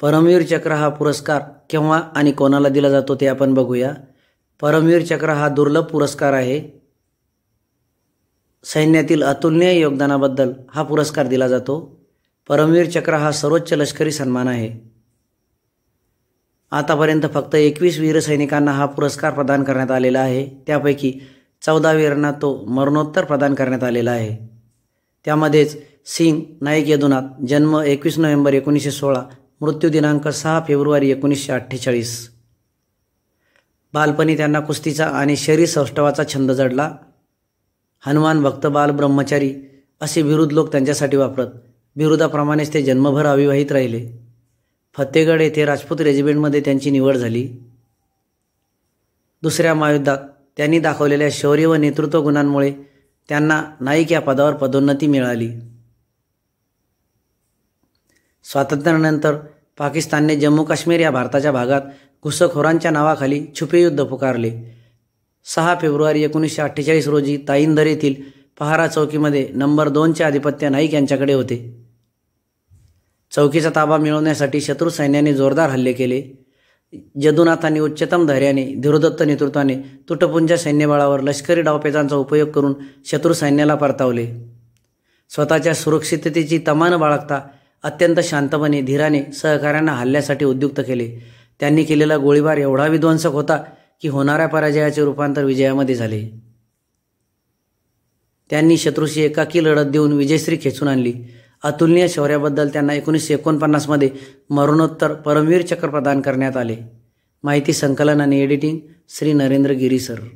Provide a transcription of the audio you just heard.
परमवीर चक्र हा पुरस्कार केव्हा आणि कोणाला दिला जातो ते आपण बघूया परमवीर चक्र हा दुर्लभ पुरस्कार आहे सैन्यातील अतुलनीय योगदानाबद्दल हा पुरस्कार दिला जातो परमवीर चक्र हा सर्वोच्च लष्करी सन्मान आहे आतापर्यंत फक्त एकवीस वीरसैनिकांना हा पुरस्कार प्रदान करण्यात आलेला आहे त्यापैकी चौदा वीरांना तो मरणोत्तर प्रदान करण्यात आलेला आहे त्यामध्येच सिंग नाईक यदुनाथ जन्म एकवीस नोव्हेंबर एकोणीसशे सोळा मृत्यू दिनांक सहा फेब्रुवारी एकोणीसशे अठ्ठेचाळीस बालपणी त्यांना कुस्तीचा आणि शरीर सौष्ठवाचा छंद जडला हनुमान भक्त बाल ब्रह्मचारी असे विरुद्ध लोक त्यांच्यासाठी वापरत विरुद्धाप्रमाणेच ते जन्मभर अविवाहित राहिले फतेगड येथे राजपूत रेजिमेंटमध्ये त्यांची निवड झाली दुसऱ्या महायुद्धात त्यांनी दाखवलेल्या शौर्य व नेतृत्व गुणांमुळे त्यांना नाईक या पदावर पदोन्नती मिळाली स्वातंत्र्यानंतर पाकिस्तानने जम्मू काश्मीर या भारताच्या भागात घुसखोरांच्या नावाखाली छुपे युद्ध पुकारले सहा फेब्रुवारी एकोणीसशे अठ्ठेचाळीस रोजी ताईंदर येथील पहारा चौकीमध्ये नंबर दोनचे आधिपत्य नाईक यांच्याकडे होते चौकीचा ताबा मिळवण्यासाठी शत्रू सैन्याने जोरदार हल्ले केले जदुनाथांनी उच्चतम धैर्याने धीरोदत्त नेतृत्वाने तुटपुंज सैन्यबळावर लष्करी डावपेचांचा उपयोग करून शत्रू सैन्याला परतावले स्वतःच्या सुरक्षिततेची तमान बाळगता अत्यंत शांतपणे धीराने सहकाऱ्यांना हल्ल्यासाठी उद्युक्त केले त्यांनी केलेला गोळीबार एवढा विध्वंसक होता की होणाऱ्या पराजयाचे रूपांतर विजयामध्ये झाले त्यांनी शत्रूशी एकाकी लढत देऊन विजयश्री खेचून आणली अतुलनीय शौर्याबद्दल त्यांना एकोणीसशे एकोणपन्नासमध्ये मरणोत्तर परमवीर चक्र प्रदान करण्यात आले माहिती संकलन आणि एडिटिंग श्री नरेंद्र गिरी सर